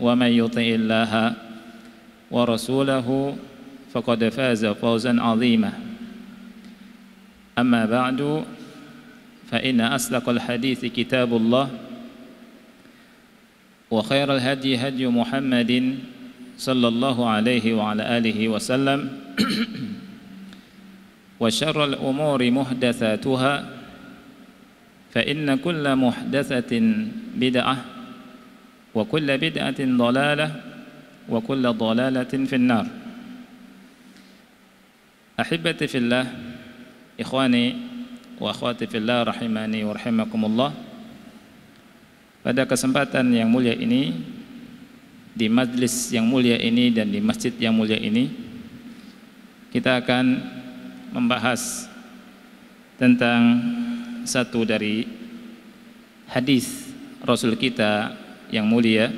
ومن يطع الله ورسوله فقد فاز فوزا عظيما أما بعد فإن أصدق الحديث كتاب الله وخير الهدي هدي محمد صلى الله عليه وعلى آله وسلم وشر الأمور محدثاتها فإن كل محدثة بدعة وكل بدعة ضلالة وكل ضلالة في النار أحبتي في الله إخواني وأخواتي في الله رحماني ورحمكم الله Pada kesempatan yang mulia ini di majlis yang mulia ini dan di masjid yang mulia ini kita akan membahas tentang satu dari hadis Rasul kita yang mulia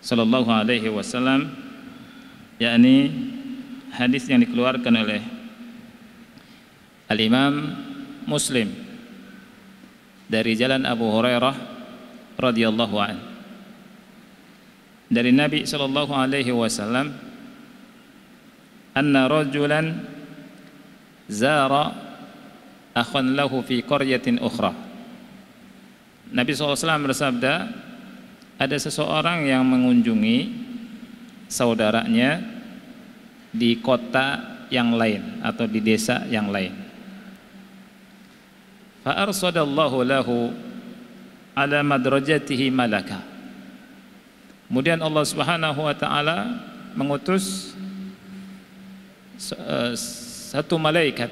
sallallahu alaihi wasallam yakni hadis yang dikeluarkan oleh Al-Imam Muslim dari jalan Abu Hurairah radhiyallahu an dari Nabi sallallahu alaihi wasallam anna rajulan zara akhan lahu fi qaryatin ukhra Nabi SAW bersabda, ada seseorang yang mengunjungi saudaranya di kota yang lain atau di desa yang lain. Fa'arsadallahu lahu ala madrajatihi malaka. Kemudian Allah Subhanahu wa taala mengutus eh, satu malaikat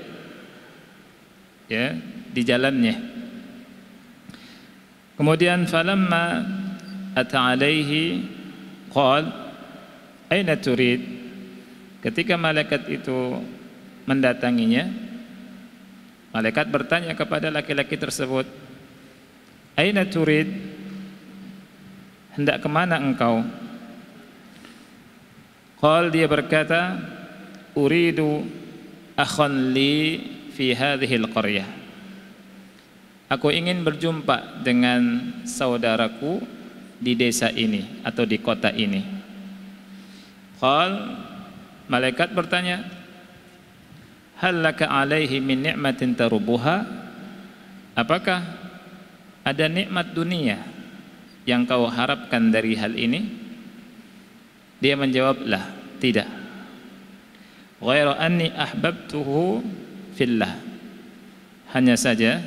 ya di jalannya Kemudian falamma ata alaihi qal aina turid ketika malaikat itu mendatanginya malaikat bertanya kepada laki-laki tersebut aina turid hendak kemana engkau qal dia berkata uridu akhan li fi hadhihi al-qaryah Aku ingin berjumpa dengan saudaraku di desa ini atau di kota ini. Qal malaikat bertanya, "Hal laka alaihi min ni'matin tarubuha?" Apakah ada nikmat dunia yang kau harapkan dari hal ini? Dia menjawab, "Lah, tidak." Ghairu anni ahbabtuhu fillah. Hanya saja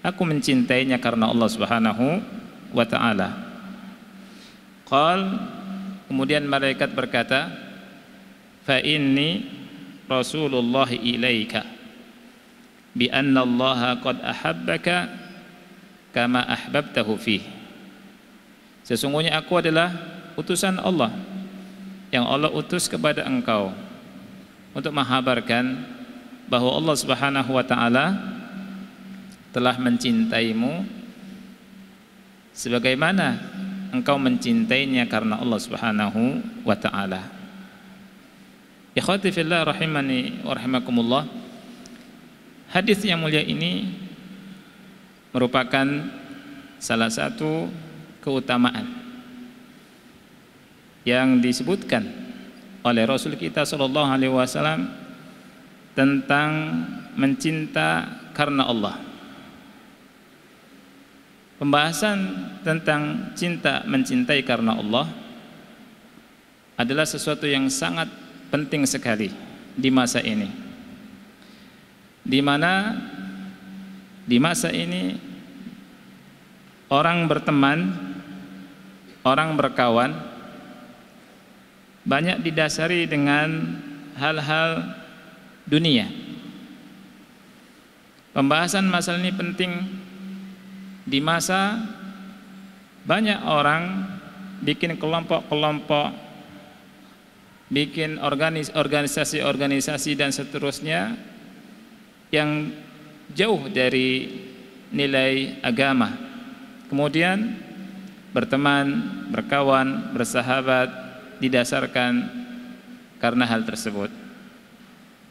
Aku mencintainya karena Allah Subhanahu wa taala. Qal kemudian malaikat berkata, "Fa inni Rasulullah ilaika bi anna Allah qad ahabbaka kama ahbabtahu fi." Sesungguhnya aku adalah utusan Allah yang Allah utus kepada engkau untuk menghabarkan bahwa Allah Subhanahu wa taala telah mencintaimu sebagaimana engkau mencintainya karena Allah Subhanahu wa taala. Ikhwati fillah rahimani wa rahimakumullah. Hadis yang mulia ini merupakan salah satu keutamaan yang disebutkan oleh Rasul kita sallallahu alaihi wasallam tentang mencinta karena Allah. Pembahasan tentang cinta mencintai karena Allah adalah sesuatu yang sangat penting sekali di masa ini. Di mana di masa ini orang berteman, orang berkawan banyak didasari dengan hal-hal dunia. Pembahasan masalah ini penting di masa banyak orang bikin kelompok-kelompok, bikin organisasi-organisasi dan seterusnya yang jauh dari nilai agama. Kemudian berteman, berkawan, bersahabat didasarkan karena hal tersebut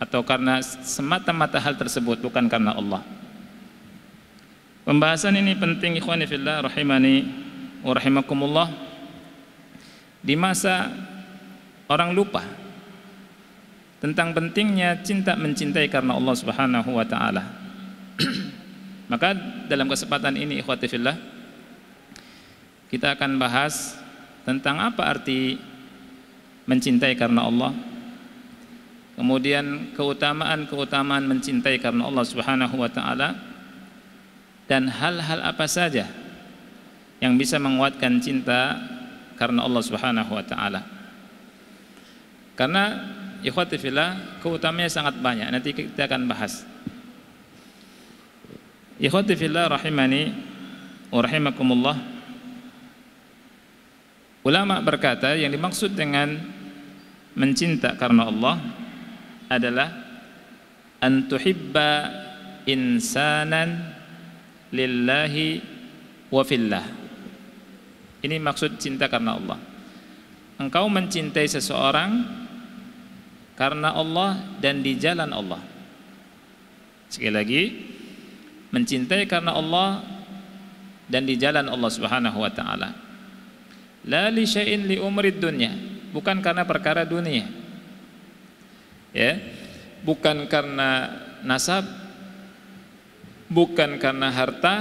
atau karena semata-mata hal tersebut bukan karena Allah. Pembahasan ini penting ikhwani fillah rahimani wa rahimakumullah. Di masa orang lupa tentang pentingnya cinta mencintai karena Allah Subhanahu wa taala. Maka dalam kesempatan ini ikhwati fillah kita akan bahas tentang apa arti mencintai karena Allah. Kemudian keutamaan-keutamaan mencintai karena Allah Subhanahu wa taala dan hal-hal apa saja yang bisa menguatkan cinta karena Allah Subhanahu wa taala. Karena ikhwati fillah keutamanya sangat banyak nanti kita akan bahas. Ikhwati fillah rahimani wa rahimakumullah. Ulama berkata yang dimaksud dengan mencinta karena Allah adalah antuhibba insanan lillahi wa fillah. Ini maksud cinta karena Allah. Engkau mencintai seseorang karena Allah dan di jalan Allah. Sekali lagi, mencintai karena Allah dan di jalan Allah Subhanahu wa taala. La li syai'in li umrid dunya, bukan karena perkara dunia. Ya. Bukan karena nasab, bukan karena harta,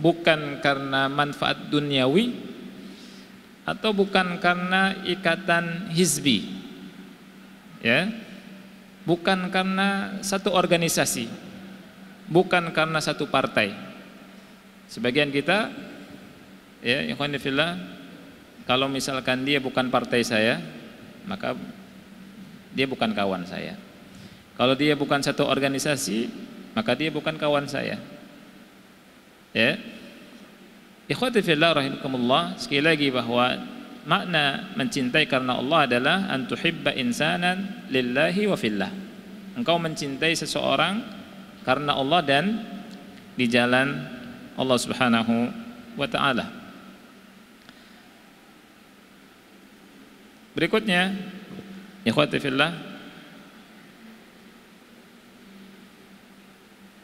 bukan karena manfaat duniawi, atau bukan karena ikatan hizbi, ya, bukan karena satu organisasi, bukan karena satu partai. Sebagian kita, ya, ikhwanifillah, kalau misalkan dia bukan partai saya, maka dia bukan kawan saya. Kalau dia bukan satu organisasi, maka dia bukan kawan saya. Ya. Ikhwati fillah rahimakumullah, sekali lagi bahwa makna mencintai karena Allah adalah antuhibba insanan lillahi wa fillah. Engkau mencintai seseorang karena Allah dan di jalan Allah Subhanahu wa taala. Berikutnya, ikhwati fillah,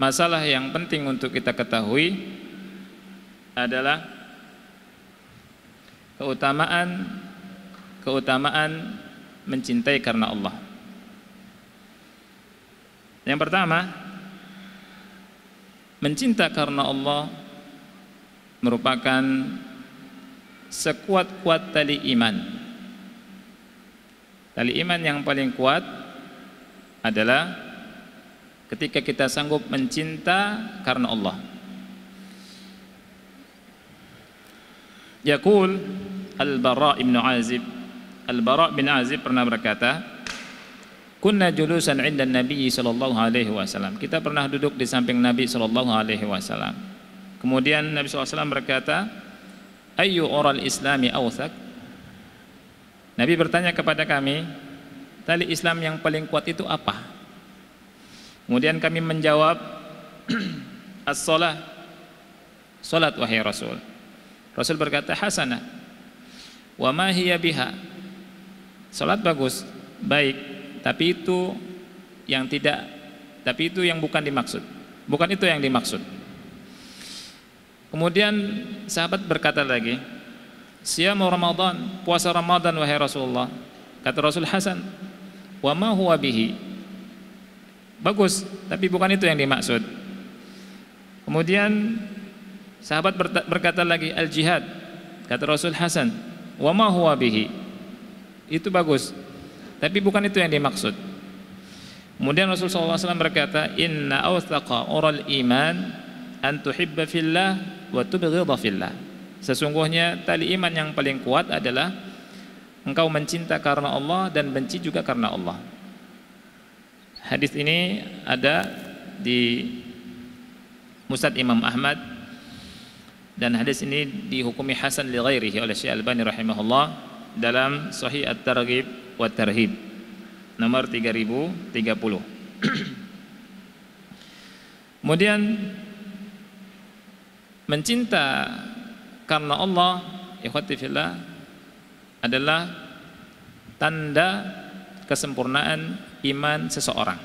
Masalah yang penting untuk kita ketahui adalah keutamaan keutamaan mencintai karena Allah. Yang pertama, mencinta karena Allah merupakan sekuat-kuat tali iman. Tali iman yang paling kuat adalah ketika kita sanggup mencinta karena Allah. Yaqul Al-Bara ibn Azib Al-Bara bin Azib pernah berkata Kunna julusan inda Nabi sallallahu alaihi wasallam. Kita pernah duduk di samping Nabi sallallahu alaihi wasallam. Kemudian Nabi SAW berkata, "Ayu oral Islami awthak?" Nabi bertanya kepada kami, "Tali Islam yang paling kuat itu apa?" Kemudian kami menjawab as-salah salat wahai Rasul. Rasul berkata hasanah. Wa ma hiya biha. Salat bagus, baik, tapi itu yang tidak tapi itu yang bukan dimaksud. Bukan itu yang dimaksud. Kemudian sahabat berkata lagi, "Siyamu Ramadan, puasa Ramadan wahai Rasulullah. Kata Rasul Hasan, wa ma huwa bihi? Bagus, tapi bukan itu yang dimaksud. Kemudian sahabat berkata lagi al jihad. Kata Rasul Hasan, "Wa ma huwa bihi?" Itu bagus, tapi bukan itu yang dimaksud. Kemudian Rasul SAW berkata, "Inna awthaqa ural iman an tuhibba fillah wa tubghidha fillah." Sesungguhnya tali iman yang paling kuat adalah engkau mencinta karena Allah dan benci juga karena Allah. Hadis ini ada di Musnad Imam Ahmad dan hadis ini dihukumi hasan li ghairihi oleh Syekh Albani rahimahullah dalam Sahih At-Targhib wa Tarhib nomor 3030. Kemudian mencinta karena Allah ikhwati fillah adalah tanda kesempurnaan iman seseorang.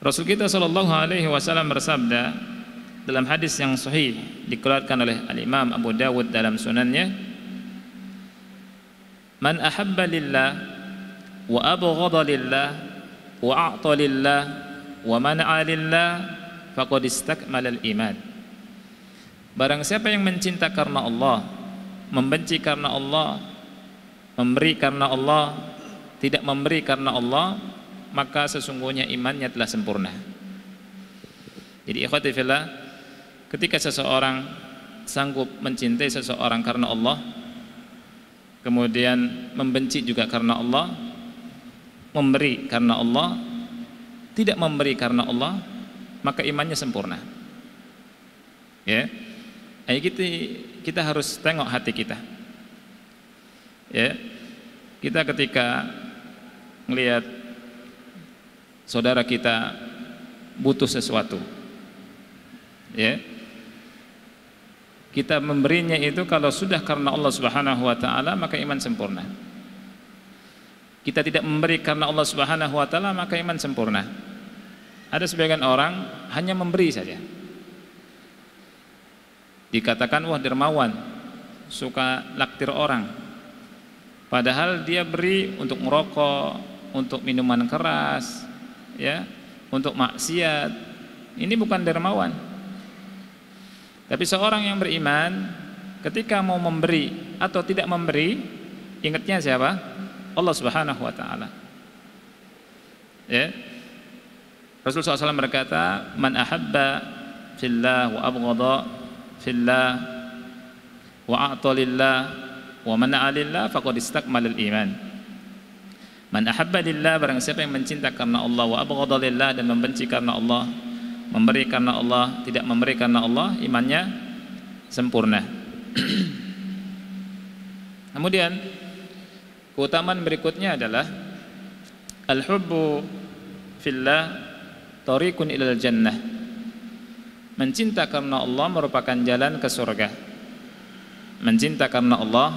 Rasul kita Shallallahu Alaihi Wasallam bersabda dalam hadis yang sahih dikeluarkan oleh Al Imam Abu Dawud dalam sunannya, "Man ahabba lillah wa abghadha lillah wa a'ta lillah wa mana'a lillah faqad istakmala al-iman." Barang siapa yang mencinta karena Allah, membenci karena Allah, memberi karena Allah, tidak memberi karena Allah maka sesungguhnya imannya telah sempurna jadi ikhwati fillah ketika seseorang sanggup mencintai seseorang karena Allah kemudian membenci juga karena Allah memberi karena Allah tidak memberi karena Allah maka imannya sempurna ya Ayo nah, kita kita harus tengok hati kita ya kita ketika melihat saudara kita butuh sesuatu. Ya. Kita memberinya itu kalau sudah karena Allah Subhanahu wa taala maka iman sempurna. Kita tidak memberi karena Allah Subhanahu wa taala maka iman sempurna. Ada sebagian orang hanya memberi saja. Dikatakan wah dermawan, suka laktir orang. Padahal dia beri untuk merokok, untuk minuman keras, ya, untuk maksiat. Ini bukan dermawan. Tapi seorang yang beriman ketika mau memberi atau tidak memberi, ingatnya siapa? Allah Subhanahu wa taala. Ya. Rasulullah SAW berkata, "Man ahabba fillah wa abghada fillah wa a'ta lillah wa mana'a lillah faqad istakmalal iman." Man ahabba lillah barang siapa yang mencinta karena Allah wa abghadha lillah dan membenci karena Allah, memberi karena Allah, tidak memberi karena Allah, imannya sempurna. Kemudian keutamaan berikutnya adalah al-hubbu fillah tariqun ilal jannah. Mencinta karena Allah merupakan jalan ke surga. Mencinta karena Allah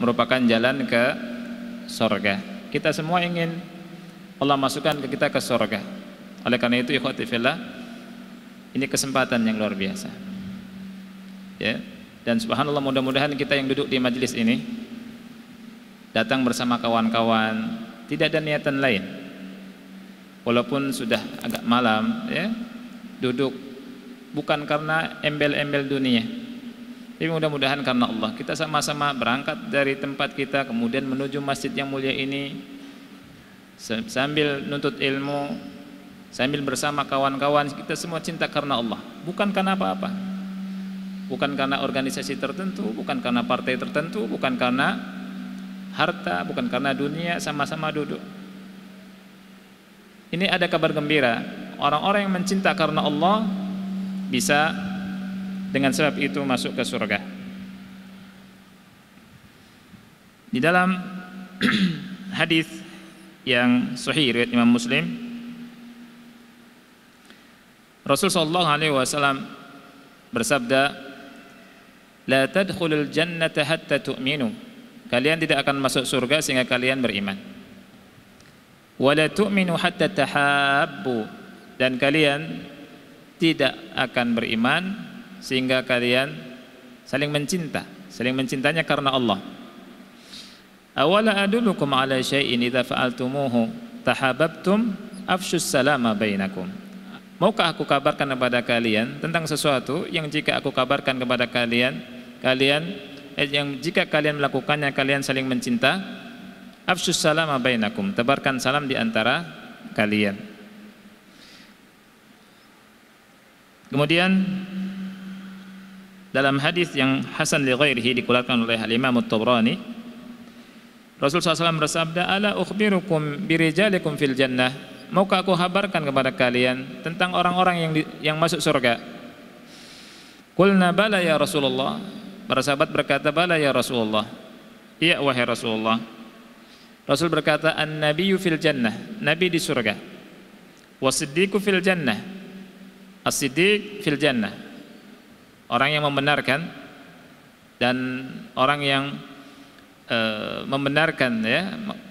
merupakan jalan ke surga. Kita semua ingin Allah masukkan ke kita ke surga. Oleh karena itu ikhwati fillah ini kesempatan yang luar biasa. Ya. Dan subhanallah mudah-mudahan kita yang duduk di majelis ini datang bersama kawan-kawan, tidak ada niatan lain. Walaupun sudah agak malam ya, duduk bukan karena embel-embel dunia tapi mudah-mudahan karena Allah kita sama-sama berangkat dari tempat kita kemudian menuju masjid yang mulia ini sambil nuntut ilmu, sambil bersama kawan-kawan kita semua cinta karena Allah, bukan karena apa-apa. Bukan karena organisasi tertentu, bukan karena partai tertentu, bukan karena harta, bukan karena dunia, sama-sama duduk. Ini ada kabar gembira, orang-orang yang mencinta karena Allah bisa dengan sebab itu masuk ke surga di dalam hadis yang sahih riwayat Imam Muslim Rasul sallallahu alaihi wasallam bersabda la tadkhulul jannata hatta tu'minu kalian tidak akan masuk surga sehingga kalian beriman wala tu'minu hatta tahabbu dan kalian tidak akan beriman sehingga kalian saling mencinta saling mencintanya karena Allah awala adulukum ala syai'in idza fa'altumuhu tahabbtum afshus salama bainakum Maukah aku kabarkan kepada kalian tentang sesuatu yang jika aku kabarkan kepada kalian, kalian eh, yang jika kalian melakukannya kalian saling mencinta? Afsus salama bainakum, tebarkan salam di antara kalian. Kemudian dalam hadis yang hasan li ghairihi dikeluarkan oleh Imam At-Tabrani Rasul SAW bersabda ala ukhbirukum birijalikum fil jannah maukah aku habarkan kepada kalian tentang orang-orang yang di, yang masuk surga Qulna bala ya Rasulullah para sahabat berkata bala ya Rasulullah iya wahai Rasulullah Rasul berkata an-nabiyyu fil jannah nabi di surga wasiddiqu fil jannah as-siddiq fil jannah orang yang membenarkan dan orang yang e, membenarkan ya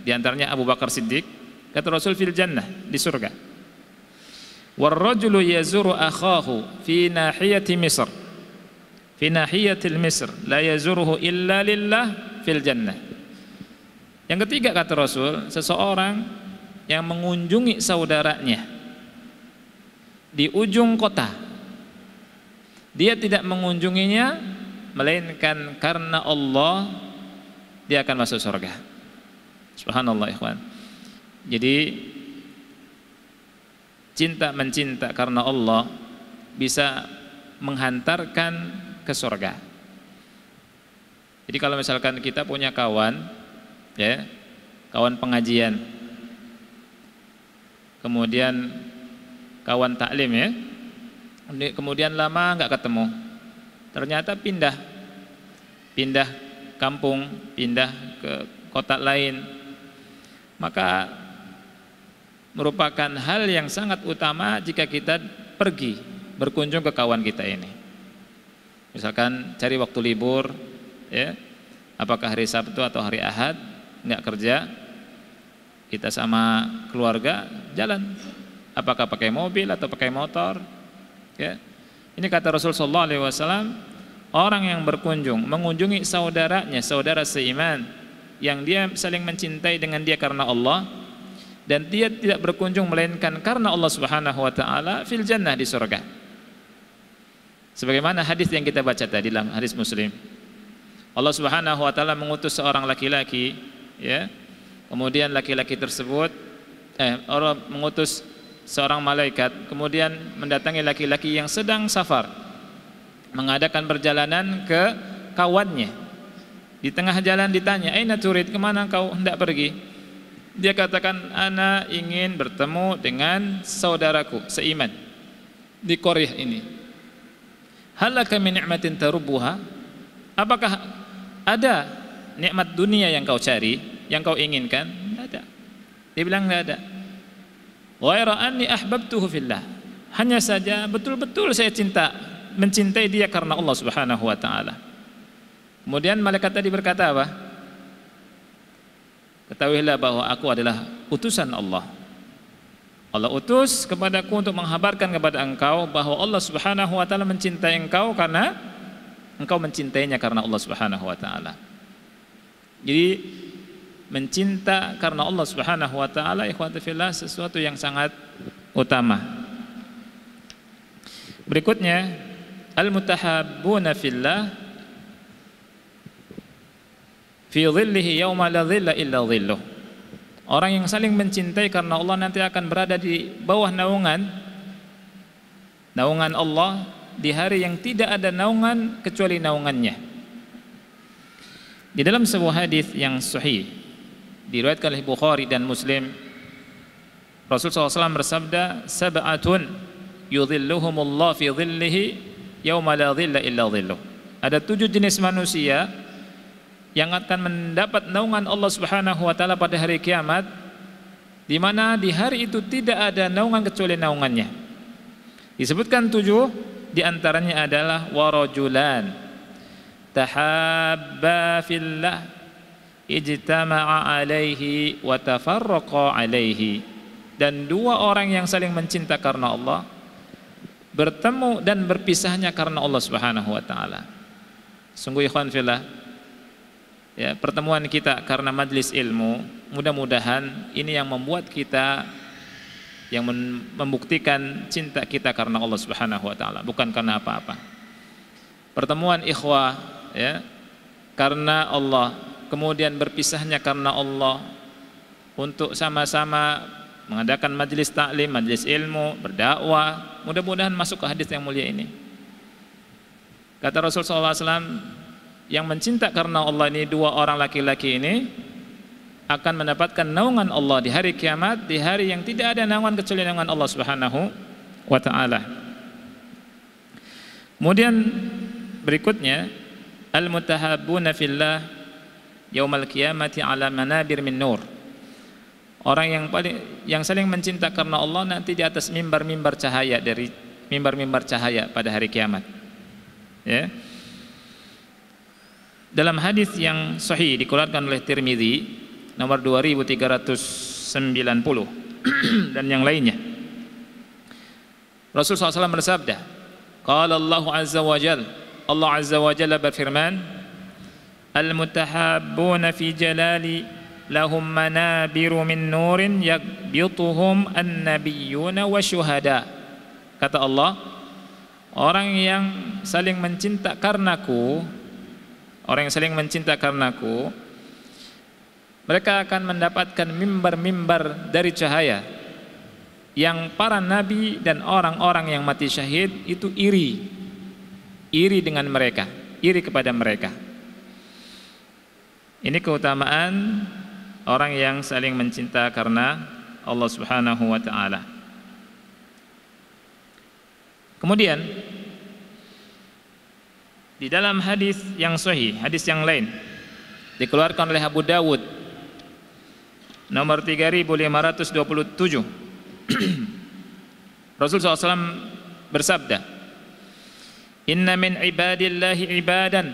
diantaranya Abu Bakar Siddiq kata Rasul fil jannah di surga warrajulu yazuru akhahu fi nahiyati Misr fi nahiyatil Misr la yazuruhu illa lillah fil jannah yang ketiga kata Rasul seseorang yang mengunjungi saudaranya di ujung kota dia tidak mengunjunginya melainkan karena Allah dia akan masuk surga. Subhanallah ikhwan. Jadi cinta mencinta karena Allah bisa menghantarkan ke surga. Jadi kalau misalkan kita punya kawan ya, kawan pengajian kemudian kawan taklim ya Kemudian lama nggak ketemu. Ternyata pindah, pindah kampung, pindah ke kota lain. Maka merupakan hal yang sangat utama jika kita pergi berkunjung ke kawan kita ini. Misalkan cari waktu libur, ya, apakah hari Sabtu atau hari Ahad nggak kerja, kita sama keluarga jalan. Apakah pakai mobil atau pakai motor, Ya. Ini kata Rasul sallallahu alaihi wasallam, orang yang berkunjung mengunjungi saudaranya, saudara seiman yang dia saling mencintai dengan dia karena Allah dan dia tidak berkunjung melainkan karena Allah Subhanahu wa taala fil jannah di surga. Sebagaimana hadis yang kita baca tadi dalam hadis Muslim. Allah Subhanahu wa taala mengutus seorang laki-laki, ya. Kemudian laki-laki tersebut eh Allah mengutus seorang malaikat kemudian mendatangi laki-laki yang sedang safar mengadakan perjalanan ke kawannya di tengah jalan ditanya aina turid kemana kau hendak pergi dia katakan ana ingin bertemu dengan saudaraku seiman di Korea ini halaka min ni'matin tarubuha apakah ada nikmat dunia yang kau cari yang kau inginkan tidak ada dia bilang tidak ada ghaira anni ahbabtuhu fillah. Hanya saja betul-betul saya cinta mencintai dia karena Allah Subhanahu wa taala. Kemudian malaikat tadi berkata apa? Ketahuilah bahwa aku adalah utusan Allah. Allah utus kepadaku untuk menghabarkan kepada engkau bahwa Allah Subhanahu wa taala mencintai engkau karena engkau mencintainya karena Allah Subhanahu wa taala. Jadi mencinta karena Allah Subhanahu wa taala sesuatu yang sangat utama. Berikutnya al-mutahabbuna fillah fi dhillihi yauma la dhilla illa dhilluh. Orang yang saling mencintai karena Allah nanti akan berada di bawah naungan naungan Allah di hari yang tidak ada naungan kecuali naungannya. Di dalam sebuah hadis yang sahih diriwayatkan oleh Bukhari dan Muslim Rasul SAW bersabda sab'atun yudhilluhumullah fi dhillihi yawma la dhilla illa dhilluh ada tujuh jenis manusia yang akan mendapat naungan Allah Subhanahu wa taala pada hari kiamat di mana di hari itu tidak ada naungan kecuali naungannya disebutkan tujuh di antaranya adalah warajulan tahabba fillah ijtama'a alaihi wa tafarraqa alaihi dan dua orang yang saling mencinta karena Allah bertemu dan berpisahnya karena Allah Subhanahu wa taala. Sungguh ikhwan fillah ya pertemuan kita karena majlis ilmu mudah-mudahan ini yang membuat kita yang membuktikan cinta kita karena Allah Subhanahu wa taala bukan karena apa-apa. Pertemuan ikhwah ya karena Allah kemudian berpisahnya karena Allah untuk sama-sama mengadakan majlis taklim, majlis ilmu, berdakwah. Mudah-mudahan masuk ke hadis yang mulia ini. Kata Rasul SAW, yang mencinta karena Allah ini dua orang laki-laki ini akan mendapatkan naungan Allah di hari kiamat, di hari yang tidak ada naungan kecuali naungan Allah Subhanahu wa taala. Kemudian berikutnya al-mutahabbuna fillah yaumal qiyamati ala manabir min nur. Orang yang paling yang saling mencinta karena Allah nanti di atas mimbar-mimbar cahaya dari mimbar-mimbar cahaya pada hari kiamat. Ya. Dalam hadis yang sahih dikeluarkan oleh Tirmizi nomor 2390 dan yang lainnya. Rasul SAW bersabda, "Qala Allah Azza wa Jalla, Allah Azza wa Jalla berfirman, المتحابون في جلالي لهم منابر من نور yakbituhum النبيون والشهداء kata Allah orang yang saling mencinta karenaku orang yang saling mencinta karenaku mereka akan mendapatkan mimbar-mimbar dari cahaya yang para nabi dan orang-orang yang mati syahid itu iri iri dengan mereka iri kepada mereka ini keutamaan orang yang saling mencinta karena Allah Subhanahu wa taala. Kemudian di dalam hadis yang sahih, hadis yang lain dikeluarkan oleh Abu Dawud nomor 3527 Rasul SAW bersabda Inna min ibadillahi ibadan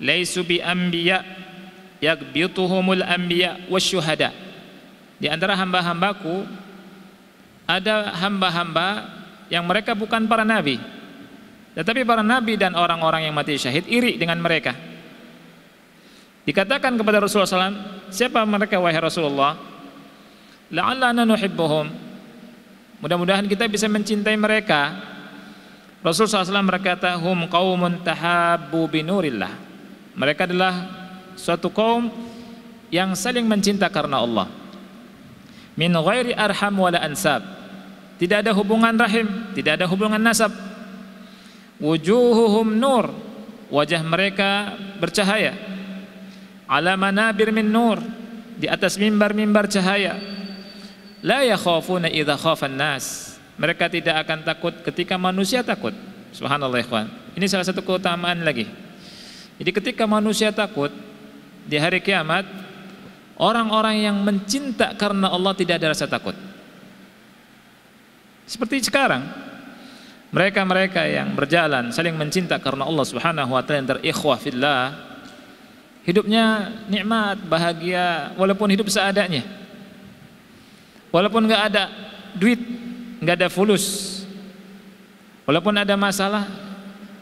laysu bi anbiya' yakbituhumul anbiya wasyuhada di antara hamba-hambaku ada hamba-hamba yang mereka bukan para nabi tetapi para nabi dan orang-orang yang mati syahid iri dengan mereka dikatakan kepada Rasulullah SAW siapa mereka wahai Rasulullah la'allana nuhibbuhum mudah-mudahan kita bisa mencintai mereka Rasulullah SAW berkata hum qaumun tahabbu binurillah mereka adalah suatu kaum yang saling mencinta karena Allah. Min ghairi arham wala ansab. Tidak ada hubungan rahim, tidak ada hubungan nasab. Wujuhuhum nur. Wajah mereka bercahaya. Ala manabir min nur. Di atas mimbar-mimbar cahaya. La yakhafuna idza khafan nas. Mereka tidak akan takut ketika manusia takut. Subhanallah ikhwan. Ini salah satu keutamaan lagi. Jadi ketika manusia takut, di hari kiamat orang-orang yang mencinta karena Allah tidak ada rasa takut. Seperti sekarang mereka-mereka yang berjalan saling mencinta karena Allah Subhanahu wa taala yang terikhwah fillah hidupnya nikmat, bahagia walaupun hidup seadanya. Walaupun nggak ada duit, nggak ada fulus. Walaupun ada masalah,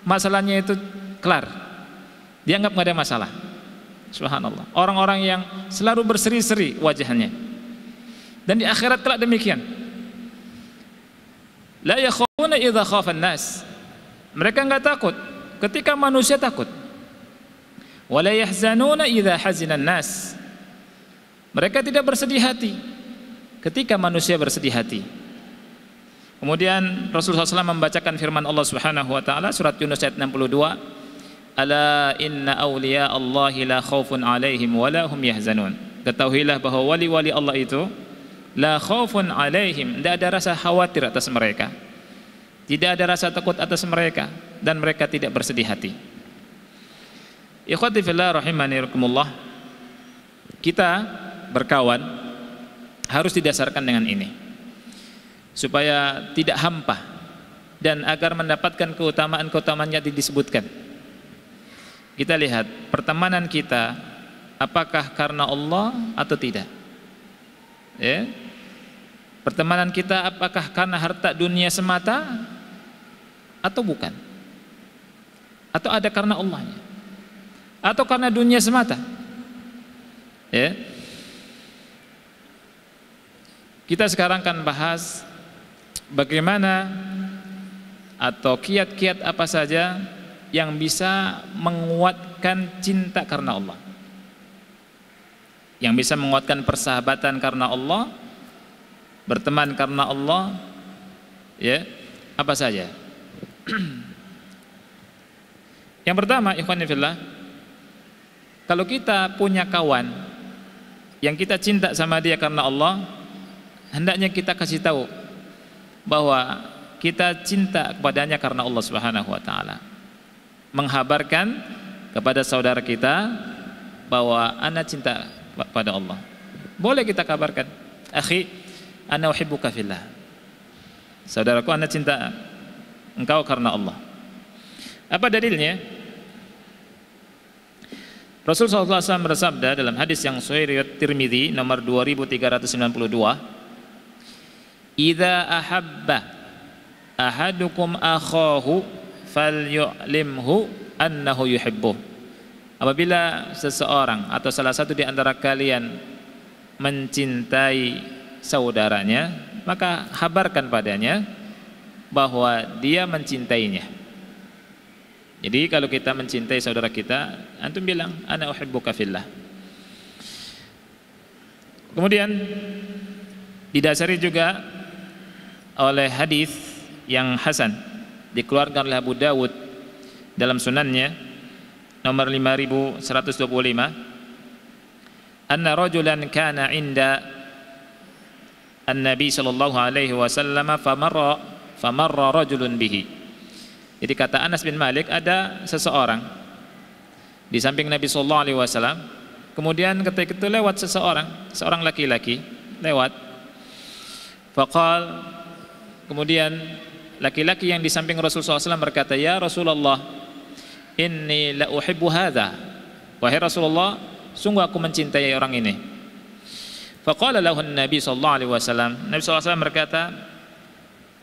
masalahnya itu kelar. Dianggap nggak ada masalah. Subhanallah. Orang-orang yang selalu berseri-seri wajahnya. Dan di akhirat kelak demikian. La yakhafuna idza khafan nas. Mereka enggak takut ketika manusia takut. Wa la yahzanuna idza hazinan nas. Mereka tidak bersedih hati ketika manusia bersedih hati. Kemudian Rasulullah SAW membacakan firman Allah Subhanahu wa taala surat Yunus ayat 62 ala inna awliya Allahi la khawfun alaihim wa la yahzanun ketahuilah bahwa wali-wali Allah itu la khawfun alaihim tidak ada rasa khawatir atas mereka tidak ada rasa takut atas mereka dan mereka tidak bersedih hati ikhwati fillah rahimani rakumullah kita berkawan harus didasarkan dengan ini supaya tidak hampa dan agar mendapatkan keutamaan-keutamaannya disebutkan kita lihat pertemanan kita apakah karena Allah atau tidak. Ya. Pertemanan kita apakah karena harta dunia semata atau bukan? Atau ada karena Allahnya? Atau karena dunia semata? Ya. Kita sekarang akan bahas bagaimana atau kiat-kiat apa saja yang bisa menguatkan cinta karena Allah. Yang bisa menguatkan persahabatan karena Allah, berteman karena Allah, ya, apa saja. yang pertama, ikhwan fillah, kalau kita punya kawan yang kita cinta sama dia karena Allah, hendaknya kita kasih tahu bahwa kita cinta kepadanya karena Allah Subhanahu wa taala menghabarkan kepada saudara kita bahwa anak cinta pada Allah. Boleh kita kabarkan, akhi, anak wahibu kafilah. Saudaraku, anak cinta engkau karena Allah. Apa dalilnya? Rasul SAW bersabda dalam hadis yang sahih riwayat Tirmidzi nomor 2392 Idza ahabba ahadukum akhahu falyu'limhu annahu yuhibbu. Apabila seseorang atau salah satu di antara kalian mencintai saudaranya, maka habarkan padanya bahwa dia mencintainya. Jadi kalau kita mencintai saudara kita, antum bilang ana uhibbuka fillah. Kemudian didasari juga oleh hadis yang hasan dikeluarkan oleh Abu Dawud dalam sunannya nomor 5125 anna rajulan kana inda an-nabi sallallahu alaihi wasallam famarra famarra rajulun bihi jadi kata Anas bin Malik ada seseorang di samping Nabi sallallahu alaihi wasallam kemudian ketika itu lewat seseorang seorang laki-laki lewat faqal kemudian laki-laki yang di samping Rasulullah SAW berkata, Ya Rasulullah, ini la uhibbu hadha. Wahai Rasulullah, sungguh aku mencintai orang ini. Faqala lahu Nabi SAW Nabi SAW berkata,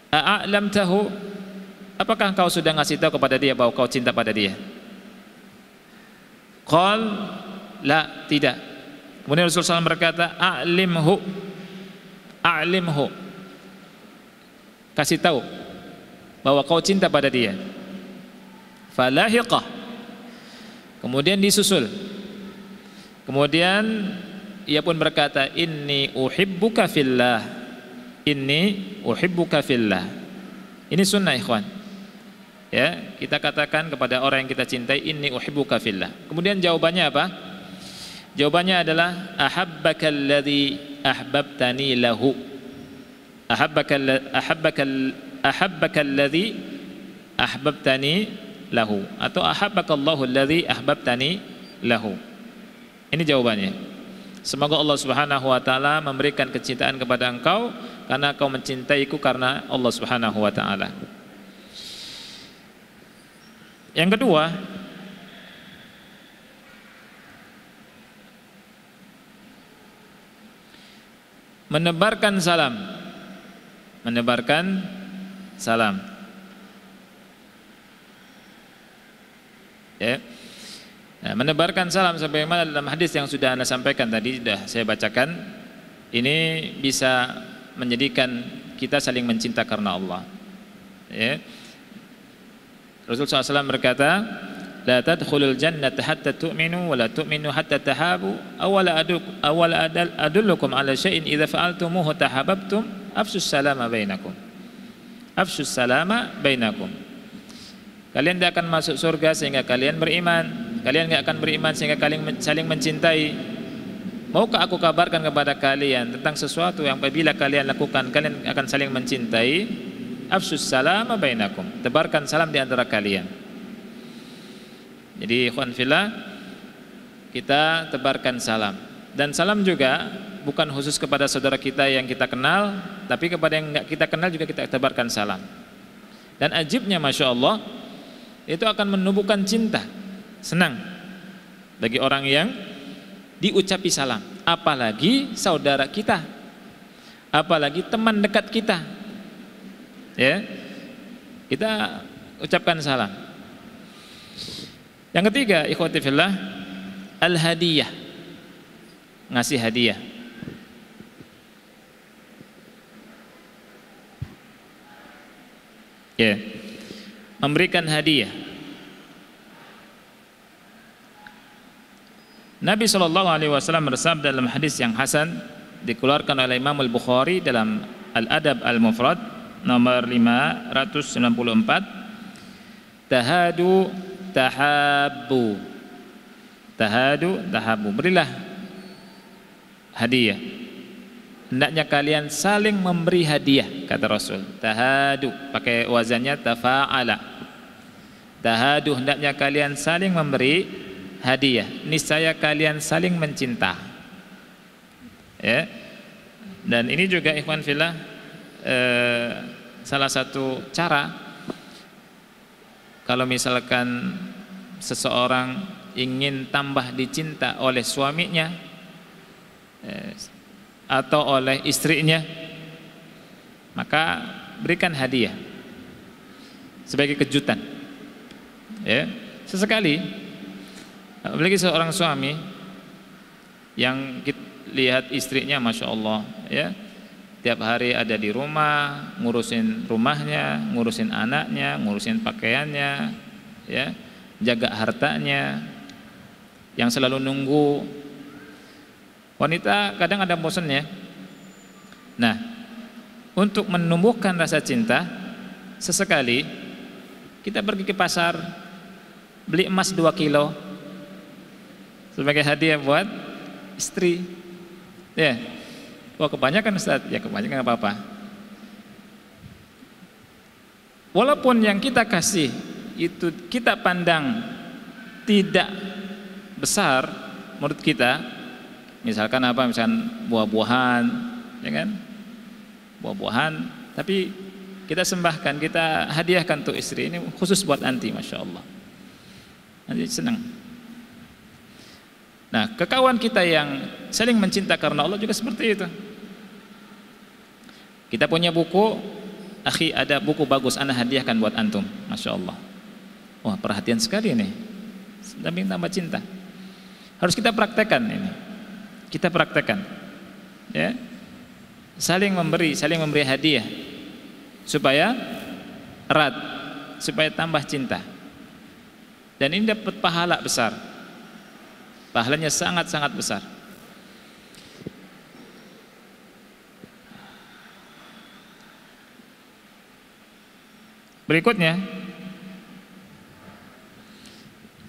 "A'lam tahu? Apakah kau sudah ngasih tahu kepada dia bahwa kau cinta pada dia?" Qal, "La, tidak." Kemudian Rasulullah SAW berkata, "A'limhu." A'limhu. Kasih tahu bahwa kau cinta pada dia. Falahiqah. Kemudian disusul. Kemudian ia pun berkata, "Inni uhibbuka fillah." Inni uhibbuka fillah. Ini sunnah ikhwan. Ya, kita katakan kepada orang yang kita cintai, "Inni uhibbuka fillah." Kemudian jawabannya apa? Jawabannya adalah ahabbaka alladhi ahbabtani lahu. Ahabbaka ahabbaka ahabbaka alladhi ahbabtani lahu atau ahabbaka Allahu alladhi ahbabtani lahu. Ini jawabannya. Semoga Allah Subhanahu wa taala memberikan kecintaan kepada engkau karena kau mencintaiku karena Allah Subhanahu wa taala. Yang kedua, menebarkan salam menebarkan salam. Ya. Nah, menebarkan salam sebagaimana dalam hadis yang sudah Anda sampaikan tadi sudah saya bacakan ini bisa menjadikan kita saling mencinta karena Allah. Ya. Rasulullah SAW berkata, لا تدخل الجنة حتى تؤمنوا ولا تؤمنوا حتى تهابوا أولا أدل أدلكم على شيء إذا فعلتموه تحببتم أفشوا السلام بينكم afshus salama bainakum. Kalian tidak akan masuk surga sehingga kalian beriman. Kalian tidak akan beriman sehingga kalian saling mencintai. Maukah aku kabarkan kepada kalian tentang sesuatu yang apabila kalian lakukan kalian akan saling mencintai? Afsus salama bainakum. Tebarkan salam di antara kalian. Jadi khuan fillah kita tebarkan salam. Dan salam juga bukan khusus kepada saudara kita yang kita kenal, tapi kepada yang nggak kita kenal juga kita tebarkan salam. Dan ajibnya Masya Allah, itu akan menumbuhkan cinta, senang bagi orang yang diucapi salam. Apalagi saudara kita, apalagi teman dekat kita. Ya, kita ucapkan salam. Yang ketiga, ikhwati fillah, al-hadiyah. Ngasih hadiah. Ya. Memberikan hadiah. Nabi Shallallahu alaihi wasallam bersabda dalam hadis yang hasan dikeluarkan oleh Imam Al-Bukhari dalam Al-Adab Al-Mufrad nomor 594 tahadu tahabu tahadu tahabu berilah hadiah hendaknya kalian saling memberi hadiah kata Rasul tahadu pakai wazannya tafa'ala tahadu hendaknya kalian saling memberi hadiah Ini saya kalian saling mencinta ya dan ini juga ikhwan fillah eh, salah satu cara kalau misalkan seseorang ingin tambah dicinta oleh suaminya eh, atau oleh istrinya, maka berikan hadiah sebagai kejutan. Ya, sesekali, apalagi seorang suami yang kita lihat istrinya, masya Allah, ya, tiap hari ada di rumah, ngurusin rumahnya, ngurusin anaknya, ngurusin pakaiannya, ya, jaga hartanya, yang selalu nunggu Wanita kadang ada bosannya. Nah, untuk menumbuhkan rasa cinta, sesekali kita pergi ke pasar, beli emas 2 kilo sebagai hadiah buat istri. Ya, wah kebanyakan Ustaz, ya kebanyakan apa-apa. Walaupun yang kita kasih itu kita pandang tidak besar menurut kita, misalkan apa misalkan buah-buahan ya kan buah-buahan tapi kita sembahkan kita hadiahkan untuk istri ini khusus buat anti masya Allah nanti senang nah kekawan kita yang saling mencinta karena Allah juga seperti itu kita punya buku akhi ada buku bagus anda hadiahkan buat antum masya Allah wah perhatian sekali ini tapi tambah cinta harus kita praktekkan ini kita praktekkan ya saling memberi saling memberi hadiah supaya erat supaya tambah cinta dan ini dapat pahala besar pahalanya sangat-sangat besar berikutnya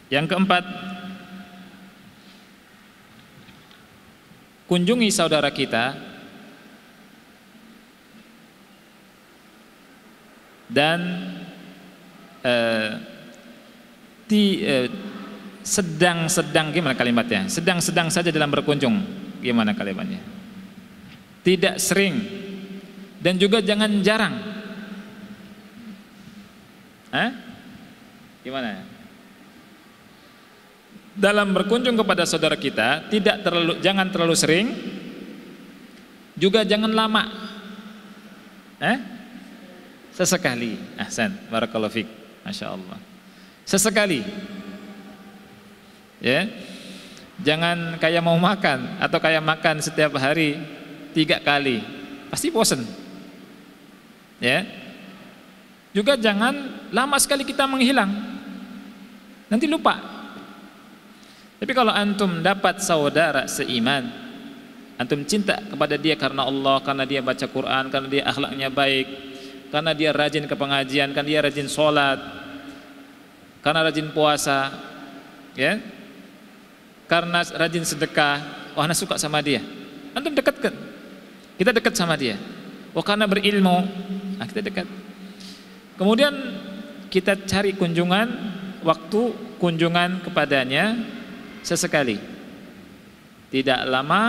yang keempat kunjungi saudara kita dan eh, eh, sedang-sedang gimana kalimatnya? Sedang-sedang saja dalam berkunjung. Gimana kalimatnya? Tidak sering dan juga jangan jarang. Hah? Gimana? dalam berkunjung kepada saudara kita tidak terlalu jangan terlalu sering juga jangan lama eh? sesekali ahsan barakallahu fik Masya sesekali ya jangan kayak mau makan atau kayak makan setiap hari tiga kali pasti bosen ya juga jangan lama sekali kita menghilang nanti lupa tapi kalau antum dapat saudara seiman, antum cinta kepada dia karena Allah, karena dia baca Quran, karena dia akhlaknya baik, karena dia rajin ke pengajian, karena dia rajin sholat, karena rajin puasa, ya, karena rajin sedekah, wah oh, karena suka sama dia. Antum dekat kan? Kita dekat sama dia. Wah oh, karena berilmu, nah, kita dekat. Kemudian kita cari kunjungan waktu kunjungan kepadanya sesekali. Tidak lama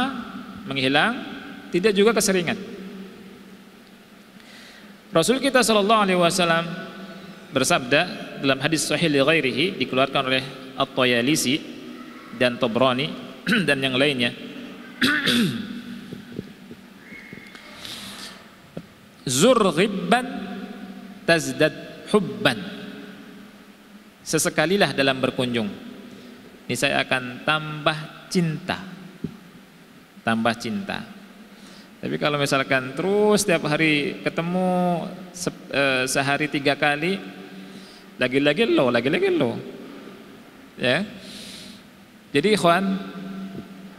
menghilang, tidak juga keseringan. Rasul kita Shallallahu alaihi wasallam bersabda dalam hadis sahih li ghairihi dikeluarkan oleh At-Tayalisi dan Tabrani dan yang lainnya. Zur ghibban tazdad hubban. Sesekalilah dalam berkunjung ini saya akan tambah cinta tambah cinta tapi kalau misalkan terus setiap hari ketemu se eh, sehari tiga kali lagi-lagi lo lagi-lagi lo ya jadi ikhwan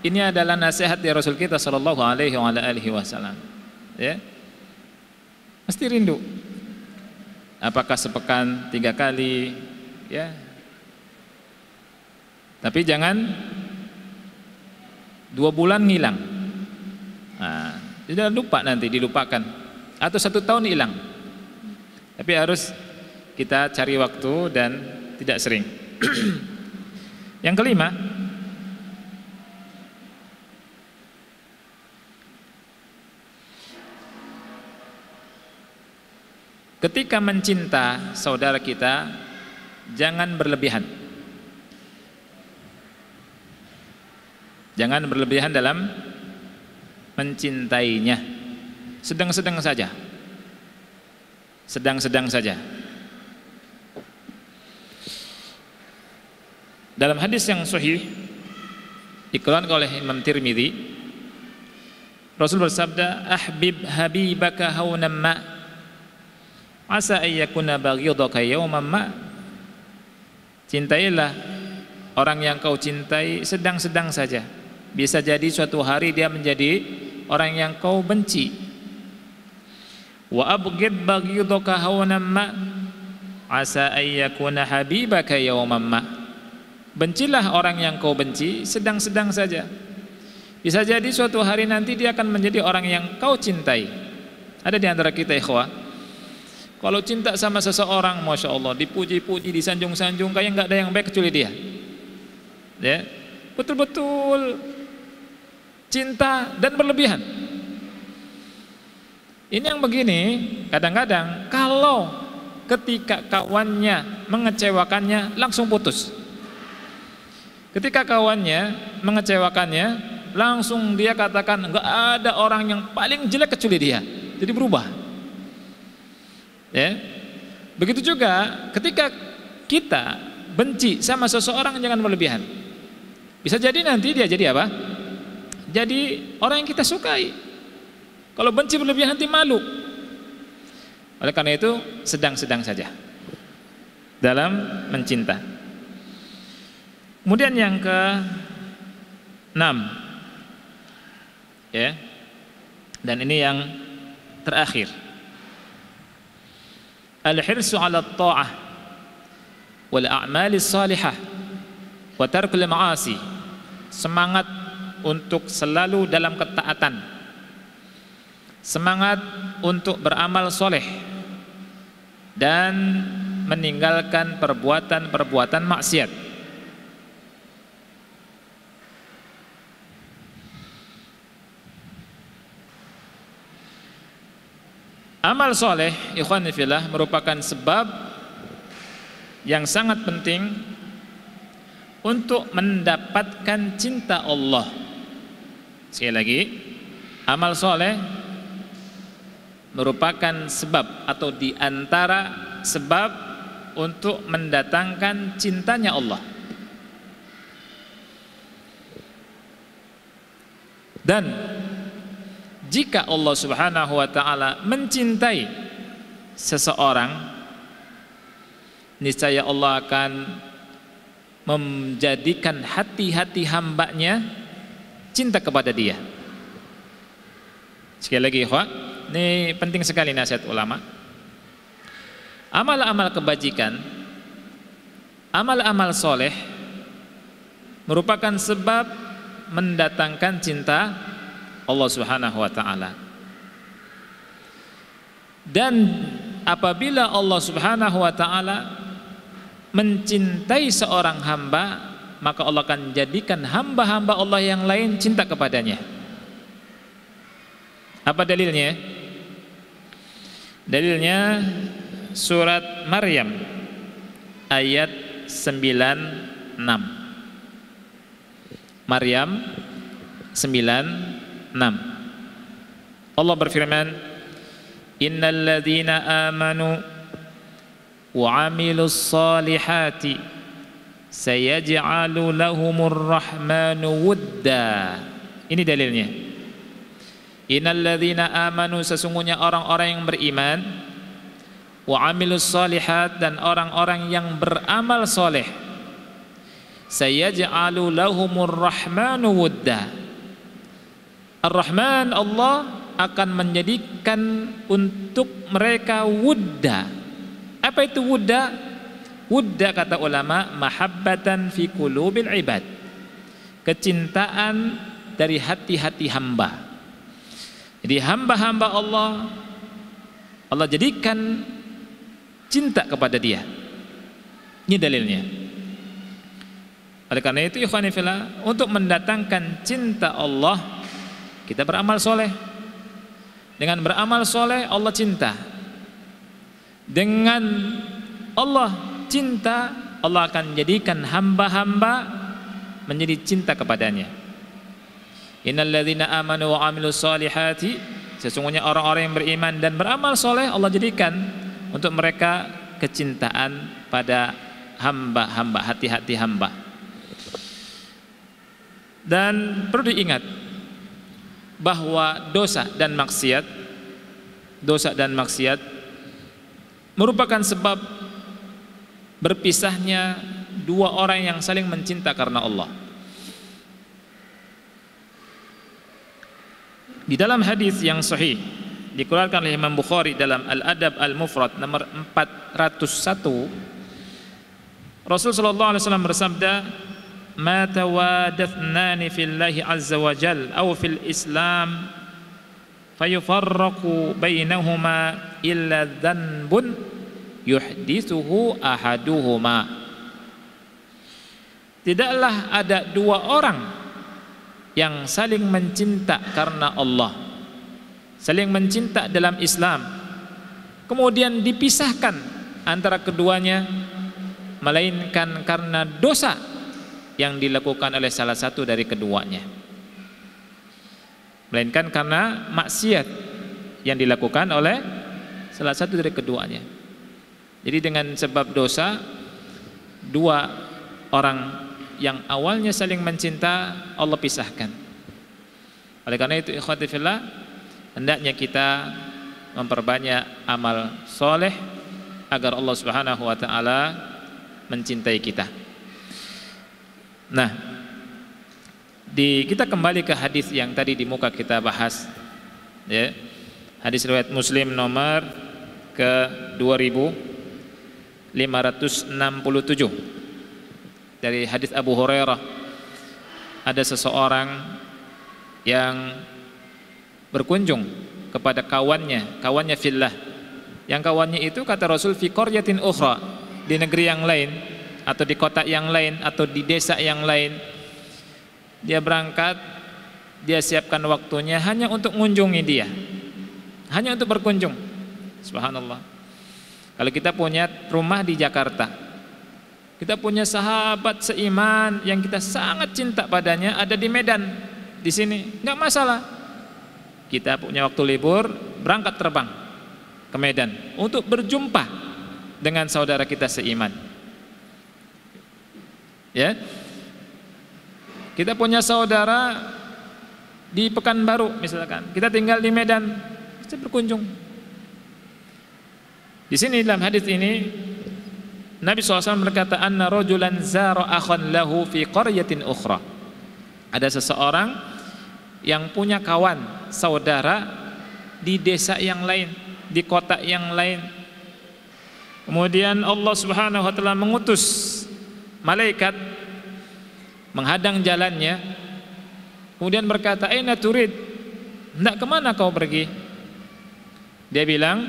ini adalah nasihat dari Rasul kita sallallahu Alaihi Wasallam ya mesti rindu apakah sepekan tiga kali ya tapi jangan dua bulan ngilang. Nah, jangan lupa nanti dilupakan atau satu tahun hilang. Tapi harus kita cari waktu dan tidak sering. Yang kelima, ketika mencinta saudara kita jangan berlebihan. Jangan berlebihan dalam mencintainya. Sedang-sedang saja. Sedang-sedang saja. Dalam hadis yang sahih dikeluarkan oleh Imam Tirmidzi Rasul bersabda ahbib habibaka haunan ma asa ayyakuna baghidaka yawman ma cintailah orang yang kau cintai sedang-sedang saja bisa jadi suatu hari dia menjadi orang yang kau benci. Wa abghid baghidaka hawnan asa ayyakuna habibaka yawman ma. Bencilah orang yang kau benci sedang-sedang saja. Bisa jadi suatu hari nanti dia akan menjadi orang yang kau cintai. Ada di antara kita ikhwah kalau cinta sama seseorang, masya Allah, dipuji-puji, disanjung-sanjung, kayak nggak ada yang baik kecuali dia. Ya, betul-betul cinta dan berlebihan. Ini yang begini, kadang-kadang kalau ketika kawannya mengecewakannya langsung putus. Ketika kawannya mengecewakannya, langsung dia katakan nggak ada orang yang paling jelek kecuali dia. Jadi berubah. Ya. Begitu juga ketika kita benci sama seseorang jangan berlebihan. Bisa jadi nanti dia jadi apa? jadi orang yang kita sukai. Kalau benci berlebihan nanti malu. Oleh karena itu sedang-sedang saja dalam mencinta. Kemudian yang ke enam, ya, dan ini yang terakhir. Al-hirsu ala ta'ah wal a'mali salihah wa tarkul ma'asi. Semangat untuk selalu dalam ketaatan semangat untuk beramal soleh dan meninggalkan perbuatan-perbuatan maksiat Amal soleh, ikhwanifillah, merupakan sebab yang sangat penting untuk mendapatkan cinta Allah Sekali lagi, amal soleh merupakan sebab atau diantara sebab untuk mendatangkan cintanya Allah. Dan jika Allah Subhanahu wa taala mencintai seseorang niscaya Allah akan menjadikan hati-hati hambanya cinta kepada dia. Sekali lagi ikhwan, ini penting sekali nasihat ulama. Amal-amal kebajikan, amal-amal soleh merupakan sebab mendatangkan cinta Allah Subhanahu wa taala. Dan apabila Allah Subhanahu wa taala mencintai seorang hamba, maka Allah akan jadikan hamba-hamba Allah yang lain cinta kepadanya. Apa dalilnya? Dalilnya surat Maryam ayat 96. Maryam 96. Allah berfirman, "Innal ladzina amanu wa 'amilus salihati sayaj'alu lahumur rahmanu wudda ini dalilnya innal ladzina amanu sesungguhnya orang-orang yang beriman wa amilus salihat dan orang-orang yang beramal soleh sayaj'alu lahumur rahmanu wudda Ar-Rahman Allah akan menjadikan untuk mereka wudda apa itu wudda Wudda kata ulama mahabbatan fi ibad. Kecintaan dari hati-hati hamba. Jadi hamba-hamba Allah Allah jadikan cinta kepada dia. Ini dalilnya. Oleh karena itu ikhwan fillah, untuk mendatangkan cinta Allah kita beramal soleh. Dengan beramal soleh Allah cinta. Dengan Allah cinta, Allah akan jadikan hamba-hamba menjadi cinta kepadanya. Innalladzina amanu wa amilus sesungguhnya orang-orang yang beriman dan beramal soleh Allah jadikan untuk mereka kecintaan pada hamba-hamba, hati-hati hamba. Dan perlu diingat bahwa dosa dan maksiat dosa dan maksiat merupakan sebab berpisahnya dua orang yang saling mencinta karena Allah. Di dalam hadis yang sahih dikeluarkan oleh Imam Bukhari dalam Al-Adab Al-Mufrad nomor 401 Rasul sallallahu alaihi wasallam bersabda ma tawadathnan fillahi azza wa jal aw fil islam fayufarraqu bainahuma illa dhanbun yuhdithuhu ahaduhuma Tidaklah ada dua orang yang saling mencinta karena Allah saling mencinta dalam Islam kemudian dipisahkan antara keduanya melainkan karena dosa yang dilakukan oleh salah satu dari keduanya melainkan karena maksiat yang dilakukan oleh salah satu dari keduanya jadi dengan sebab dosa dua orang yang awalnya saling mencinta Allah pisahkan. Oleh karena itu ikhwati hendaknya kita memperbanyak amal soleh agar Allah Subhanahu wa taala mencintai kita. Nah, di kita kembali ke hadis yang tadi di muka kita bahas ya. Hadis riwayat Muslim nomor ke 2000 567 dari hadis Abu Hurairah ada seseorang yang berkunjung kepada kawannya kawannya fillah yang kawannya itu kata Rasul fi qaryatin ukhra di negeri yang lain atau di kota yang lain atau di desa yang lain dia berangkat dia siapkan waktunya hanya untuk mengunjungi dia hanya untuk berkunjung subhanallah kalau kita punya rumah di Jakarta, kita punya sahabat seiman yang kita sangat cinta padanya ada di Medan, di sini, nggak masalah. Kita punya waktu libur, berangkat terbang ke Medan untuk berjumpa dengan saudara kita seiman. Ya, kita punya saudara di Pekanbaru misalkan, kita tinggal di Medan, kita berkunjung di sini dalam hadis ini Nabi SAW berkata anna rajulan zara akhan lahu fi qaryatin ukhra. Ada seseorang yang punya kawan, saudara di desa yang lain, di kota yang lain. Kemudian Allah Subhanahu wa taala mengutus malaikat menghadang jalannya. Kemudian berkata, "Aina turid?" Hendak kemana kau pergi? Dia bilang,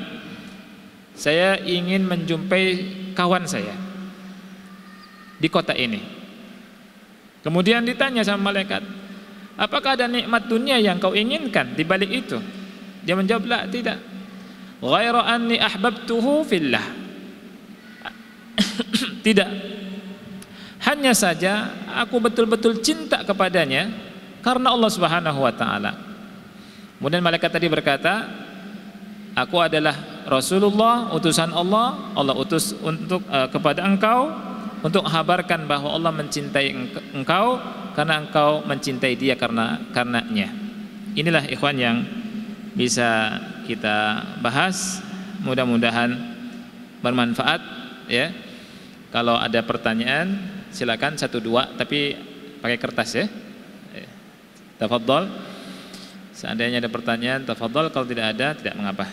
saya ingin menjumpai kawan saya di kota ini. Kemudian ditanya sama malaikat, apakah ada nikmat dunia yang kau inginkan di balik itu? Dia menjawab, "La, tidak." Ghaira anni ahbabtuhu fillah. tidak. Hanya saja aku betul-betul cinta kepadanya karena Allah Subhanahu wa taala. Kemudian malaikat tadi berkata, "Aku adalah Rasulullah utusan Allah Allah utus untuk uh, kepada engkau untuk habarkan bahwa Allah mencintai engkau karena engkau mencintai dia karena karenanya inilah ikhwan yang bisa kita bahas mudah-mudahan bermanfaat ya kalau ada pertanyaan silakan satu dua tapi pakai kertas ya eh, tafadhol seandainya ada pertanyaan tafadhol kalau tidak ada tidak mengapa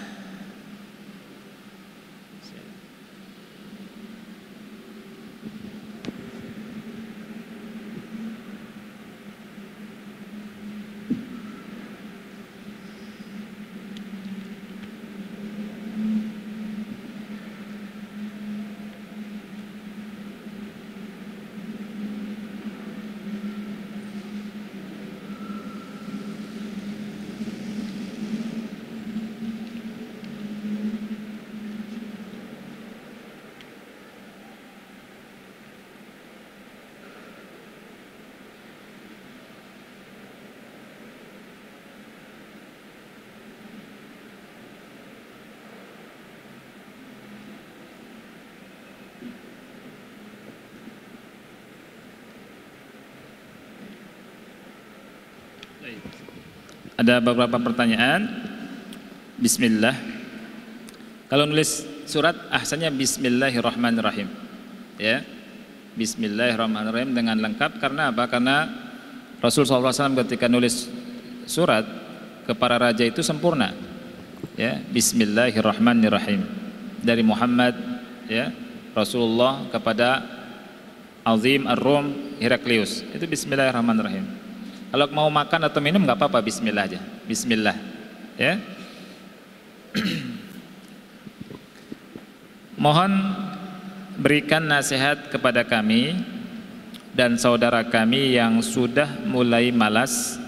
Ada beberapa pertanyaan. Bismillah. Kalau nulis surat ahsannya bismillahirrahmanirrahim. Ya. Bismillahirrahmanirrahim dengan lengkap karena apa? Karena Rasul SAW ketika nulis surat ke para raja itu sempurna. Ya, bismillahirrahmanirrahim. Dari Muhammad ya, Rasulullah kepada Azim Ar-Rum Heraklius. Itu bismillahirrahmanirrahim. Kalau mau makan atau minum nggak apa-apa, bismillah aja. Bismillah. Ya. Mohon berikan nasihat kepada kami dan saudara kami yang sudah mulai malas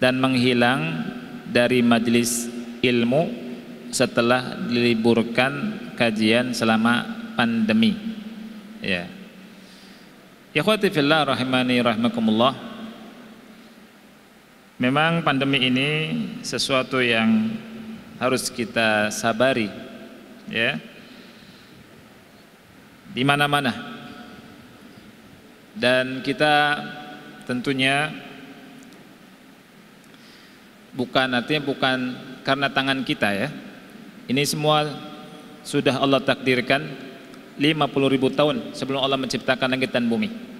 dan menghilang dari majelis ilmu setelah diliburkan kajian selama pandemi. Ya. Ikhwati fillah rahimani rahimakumullah. Memang pandemi ini sesuatu yang harus kita sabari ya. Di mana-mana. Dan kita tentunya bukan artinya bukan karena tangan kita ya. Ini semua sudah Allah takdirkan 50 ribu tahun sebelum Allah menciptakan langit dan bumi.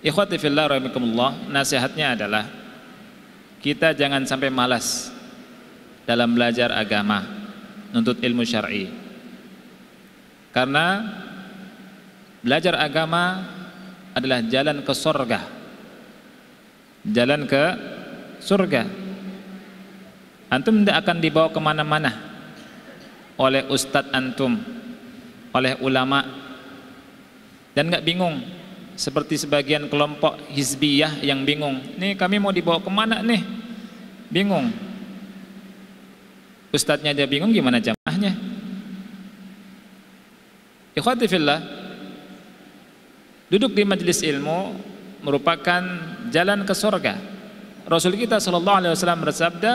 Ikhwati fillah rahimakumullah, nasihatnya adalah kita jangan sampai malas dalam belajar agama, nuntut ilmu syar'i. Karena belajar agama adalah jalan ke surga. Jalan ke surga. Antum tidak akan dibawa kemana-mana oleh ustadz antum, oleh ulama, dan nggak bingung seperti sebagian kelompok hizbiyah yang bingung ini kami mau dibawa kemana nih bingung ustadznya aja bingung gimana jamaahnya ikhwati fillah duduk di majelis ilmu merupakan jalan ke surga Rasul kita sallallahu alaihi wasallam bersabda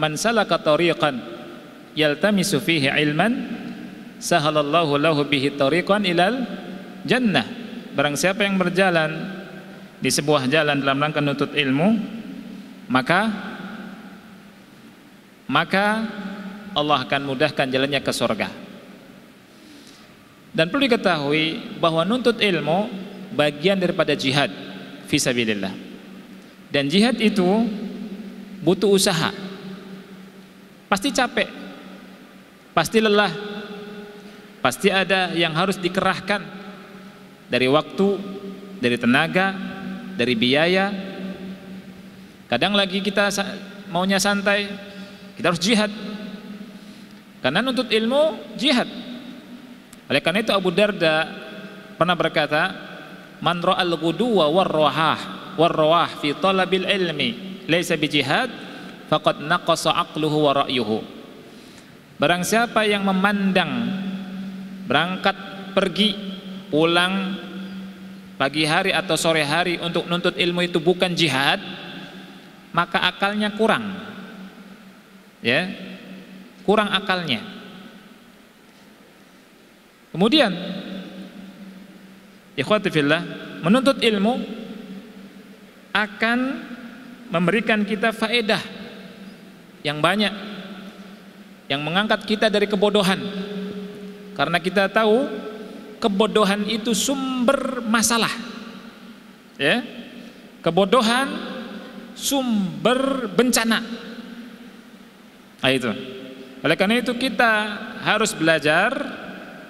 man salaka tariqan yaltamisu fihi ilman sahalallahu lahu bihi tariqan ilal jannah barang siapa yang berjalan di sebuah jalan dalam rangka menuntut ilmu maka maka Allah akan mudahkan jalannya ke surga dan perlu diketahui bahwa nuntut ilmu bagian daripada jihad fisabilillah dan jihad itu butuh usaha pasti capek pasti lelah pasti ada yang harus dikerahkan dari waktu, dari tenaga, dari biaya. Kadang lagi kita maunya santai, kita harus jihad. Karena nuntut ilmu jihad. Oleh karena itu Abu Darda pernah berkata, "Man ra'al ghuduwa warrohah rawah fi talabil ilmi laisa jihad, faqad naqasa aqluhu wa ra'yuhu." Barang siapa yang memandang berangkat pergi pulang pagi hari atau sore hari untuk nuntut ilmu itu bukan jihad, maka akalnya kurang. Ya. Kurang akalnya. Kemudian ikhwati fillah, menuntut ilmu akan memberikan kita faedah yang banyak yang mengangkat kita dari kebodohan. Karena kita tahu kebodohan itu sumber masalah. Ya. Kebodohan sumber bencana. Nah, itu. Oleh karena itu kita harus belajar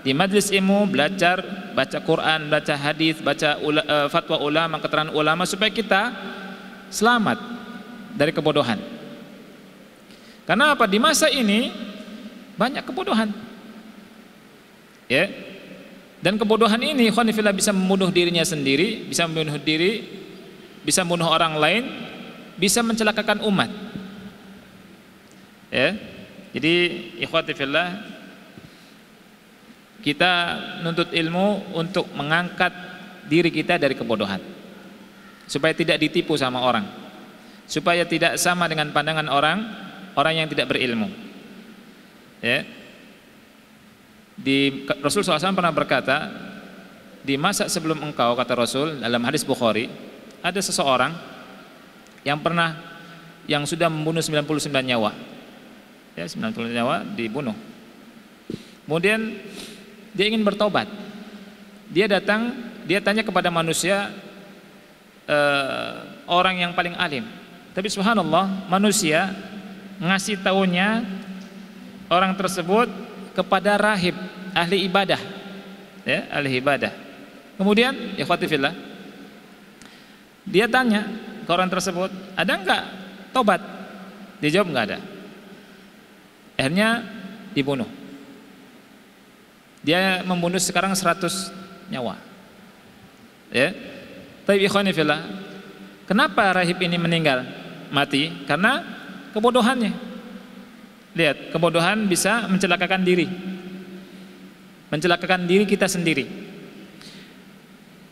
di majelis ilmu, belajar baca Quran, baca hadis, baca ula, uh, fatwa ulama, keterangan ulama supaya kita selamat dari kebodohan. Karena apa? Di masa ini banyak kebodohan. Ya. Dan kebodohan ini khonifila bisa membunuh dirinya sendiri, bisa membunuh diri, bisa membunuh orang lain, bisa mencelakakan umat. Ya. Jadi ikhwati kita nuntut ilmu untuk mengangkat diri kita dari kebodohan. Supaya tidak ditipu sama orang. Supaya tidak sama dengan pandangan orang, orang yang tidak berilmu. Ya. Di Rasul SAW pernah berkata, di masa sebelum engkau kata Rasul dalam hadis Bukhari, ada seseorang yang pernah yang sudah membunuh 99 nyawa. Ya, 99 nyawa dibunuh. Kemudian dia ingin bertobat. Dia datang, dia tanya kepada manusia eh, orang yang paling alim. Tapi subhanallah, manusia ngasih taunya orang tersebut kepada rahib ahli ibadah ya ahli ibadah kemudian ya khatifillah dia tanya ke orang tersebut ada enggak tobat dia jawab enggak ada akhirnya dibunuh dia membunuh sekarang 100 nyawa ya tapi ikhwanifillah kenapa rahib ini meninggal mati karena kebodohannya Lihat, kebodohan bisa mencelakakan diri. Mencelakakan diri kita sendiri.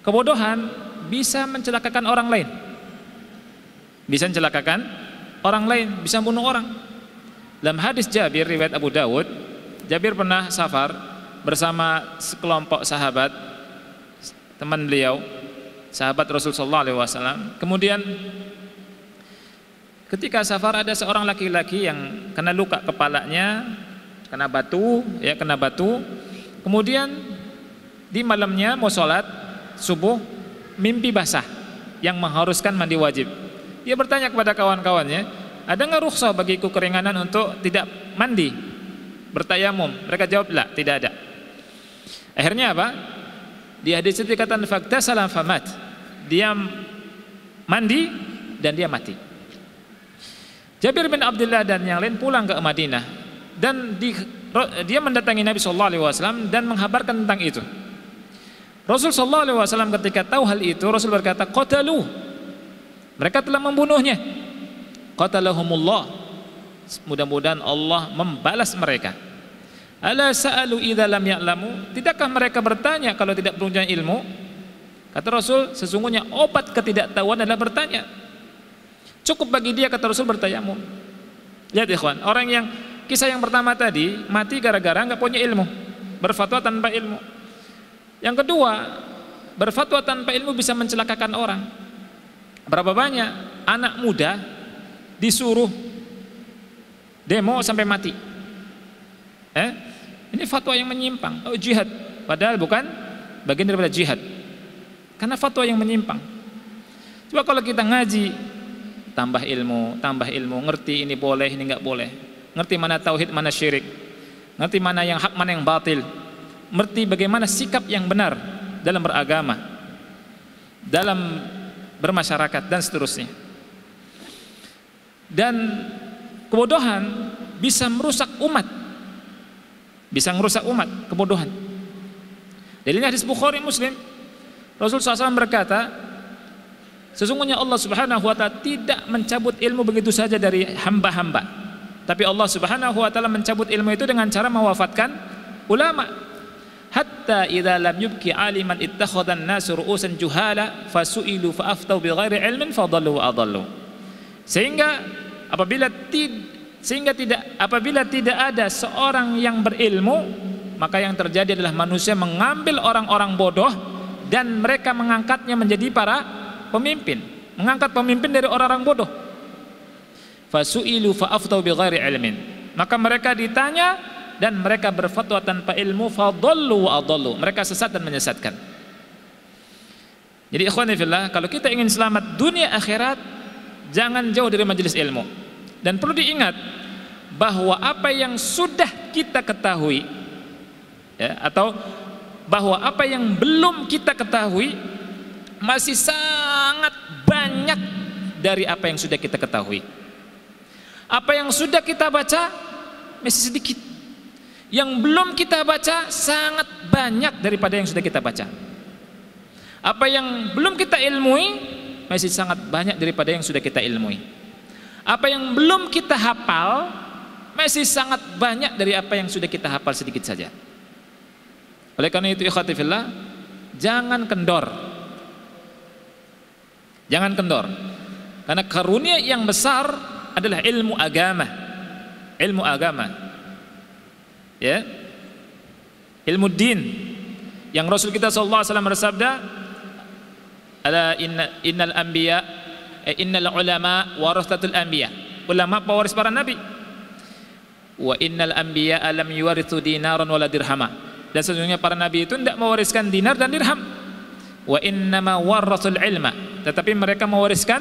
Kebodohan bisa mencelakakan orang lain. Bisa mencelakakan orang lain, bisa bunuh orang. Dalam hadis Jabir riwayat Abu Dawud, Jabir pernah safar bersama sekelompok sahabat teman beliau, sahabat Rasulullah SAW. Kemudian Ketika safar ada seorang laki-laki yang kena luka kepalanya, kena batu, ya kena batu. Kemudian di malamnya mau sholat subuh, mimpi basah yang mengharuskan mandi wajib. Dia bertanya kepada kawan-kawannya, ada nggak rukhsah bagiku keringanan untuk tidak mandi, bertayamum? Mereka jawab, lah, tidak ada. Akhirnya apa? Di hadis itu dikatakan fakta salam famat. Dia mandi dan dia mati. Jabir bin Abdullah dan yang lain pulang ke Madinah dan di, dia mendatangi Nabi Shallallahu Alaihi Wasallam dan menghabarkan tentang itu. Rasul Shallallahu Alaihi Wasallam ketika tahu hal itu Rasul berkata qatalu mereka telah membunuhnya qatalahumullah mudah-mudahan Allah membalas mereka ala sa'alu idza lam ya'lamu tidakkah mereka bertanya kalau tidak punya ilmu kata Rasul sesungguhnya obat ketidaktahuan adalah bertanya Cukup bagi dia kata Rasul bertayamum. Lihat ikhwan, orang yang kisah yang pertama tadi mati gara-gara nggak punya ilmu, berfatwa tanpa ilmu. Yang kedua, berfatwa tanpa ilmu bisa mencelakakan orang. Berapa banyak anak muda disuruh demo sampai mati. Eh, ini fatwa yang menyimpang. Oh, jihad, padahal bukan bagian daripada jihad. Karena fatwa yang menyimpang. Coba kalau kita ngaji tambah ilmu, tambah ilmu, ngerti ini boleh, ini enggak boleh. Ngerti mana tauhid, mana syirik. Ngerti mana yang hak, mana yang batil. Ngerti bagaimana sikap yang benar dalam beragama, dalam bermasyarakat dan seterusnya. Dan kebodohan bisa merusak umat. Bisa merusak umat kebodohan. Dalilnya hadis Bukhari Muslim. Rasul SAW berkata, Sesungguhnya Allah Subhanahu wa taala tidak mencabut ilmu begitu saja dari hamba-hamba. Tapi Allah Subhanahu wa taala mencabut ilmu itu dengan cara mewafatkan ulama. Hatta idza lam yubki aliman ittakhadha nas ru'usan juhala fasu'ilu fa'aftau bighairi ilmin fadallu wa adallu. Sehingga apabila sehingga tidak apabila tidak ada seorang yang berilmu maka yang terjadi adalah manusia mengambil orang-orang bodoh dan mereka mengangkatnya menjadi para pemimpin, mengangkat pemimpin dari orang-orang bodoh. Fasu'ilu fa'aftau bi ghairi ilmin. Maka mereka ditanya dan mereka berfatwa tanpa ilmu fadallu wa adallu. Mereka sesat dan menyesatkan. Jadi ikhwan fillah, kalau kita ingin selamat dunia akhirat, jangan jauh dari majelis ilmu. Dan perlu diingat bahwa apa yang sudah kita ketahui ya, atau bahwa apa yang belum kita ketahui masih sangat banyak dari apa yang sudah kita ketahui. Apa yang sudah kita baca masih sedikit. Yang belum kita baca sangat banyak daripada yang sudah kita baca. Apa yang belum kita ilmui masih sangat banyak daripada yang sudah kita ilmui. Apa yang belum kita hafal masih sangat banyak dari apa yang sudah kita hafal sedikit saja. Oleh karena itu ikhwatifillah, jangan kendor Jangan kendor. Karena karunia yang besar adalah ilmu agama. Ilmu agama. Ya. Ilmu din. Yang Rasul kita sallallahu alaihi wasallam bersabda, "Ala inna innal anbiya eh, innal ulama warasatul anbiya." Ulama pewaris para nabi. Wa innal anbiya alam yuwarithu dinaran wala dirhama. Dan sesungguhnya para nabi itu tidak mewariskan dinar dan dirham wa innama warasul ilma tetapi mereka mewariskan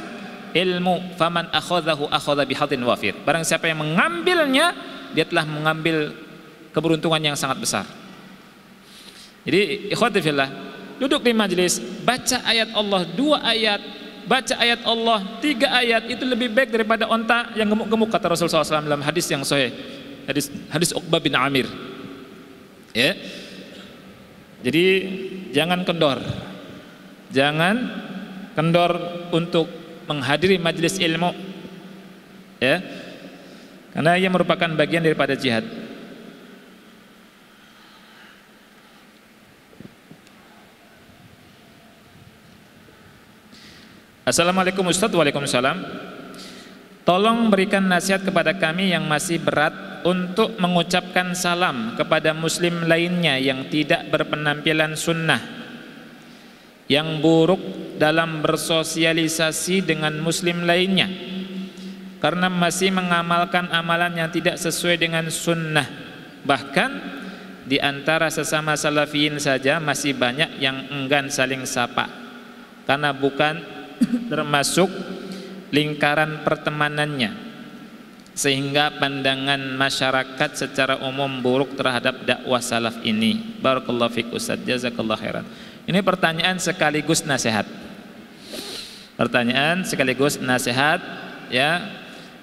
ilmu faman akhadhahu akhadha bihadin wafir barang siapa yang mengambilnya dia telah mengambil keberuntungan yang sangat besar jadi ikhwati fillah duduk di majelis baca ayat Allah dua ayat baca ayat Allah tiga ayat itu lebih baik daripada onta yang gemuk-gemuk kata Rasul SAW dalam hadis yang sahih hadis hadis Uqbah bin Amir ya jadi jangan kendor Jangan kendor untuk menghadiri majelis ilmu. Ya. Karena ia merupakan bagian daripada jihad. Assalamualaikum Ustaz Waalaikumsalam Tolong berikan nasihat kepada kami yang masih berat Untuk mengucapkan salam kepada muslim lainnya yang tidak berpenampilan sunnah yang buruk dalam bersosialisasi dengan muslim lainnya karena masih mengamalkan amalan yang tidak sesuai dengan sunnah bahkan di antara sesama salafiyin saja masih banyak yang enggan saling sapa karena bukan termasuk lingkaran pertemanannya sehingga pandangan masyarakat secara umum buruk terhadap dakwah salaf ini barakallahu fiik ustaz jazakallahu khairan ini pertanyaan sekaligus nasihat. Pertanyaan sekaligus nasihat ya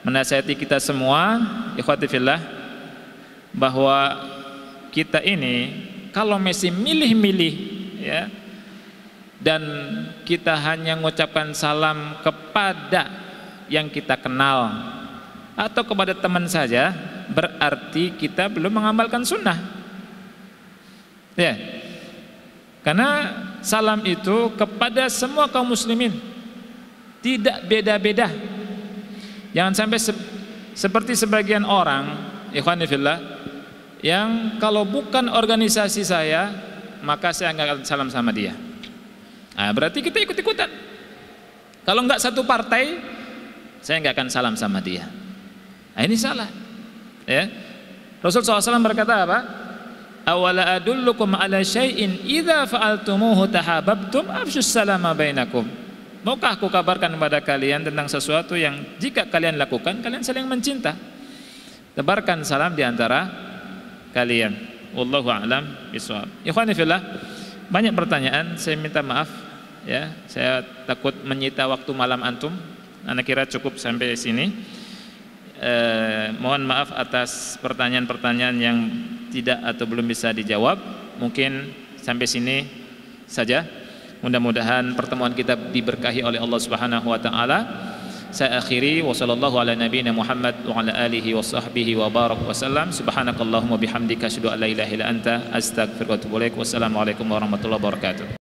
menasihati kita semua ikhwati fillah bahwa kita ini kalau masih milih-milih ya dan kita hanya mengucapkan salam kepada yang kita kenal atau kepada teman saja berarti kita belum mengamalkan sunnah ya karena salam itu kepada semua kaum muslimin tidak beda-beda. Jangan sampai se seperti sebagian orang, ikhwan fillah, yang kalau bukan organisasi saya, maka saya enggak akan salam sama dia. Nah, berarti kita ikut-ikutan. Kalau enggak satu partai, saya enggak akan salam sama dia. Nah, ini salah. Ya. Rasul SAW berkata apa? awala adullukum ala syai'in idza fa'altumuhu tahabbtum afshus salama bainakum Maukah aku kabarkan kepada kalian tentang sesuatu yang jika kalian lakukan kalian saling mencinta tebarkan salam di antara kalian wallahu a'lam bishawab ikhwani fillah banyak pertanyaan saya minta maaf ya saya takut menyita waktu malam antum anak kira cukup sampai sini eh, mohon maaf atas pertanyaan-pertanyaan yang tidak atau belum bisa dijawab, mungkin sampai sini saja. Mudah-mudahan pertemuan kita diberkahi oleh Allah Subhanahu wa taala. Saya akhiri wa sallallahu ala nabiyyina Muhammad wa ala alihi wa sahbihi wa barak wa Subhanakallahumma bihamdika asyhadu an la ilaha illa anta astaghfiruka wa atubu ilaik. Wassalamualaikum warahmatullahi wabarakatuh.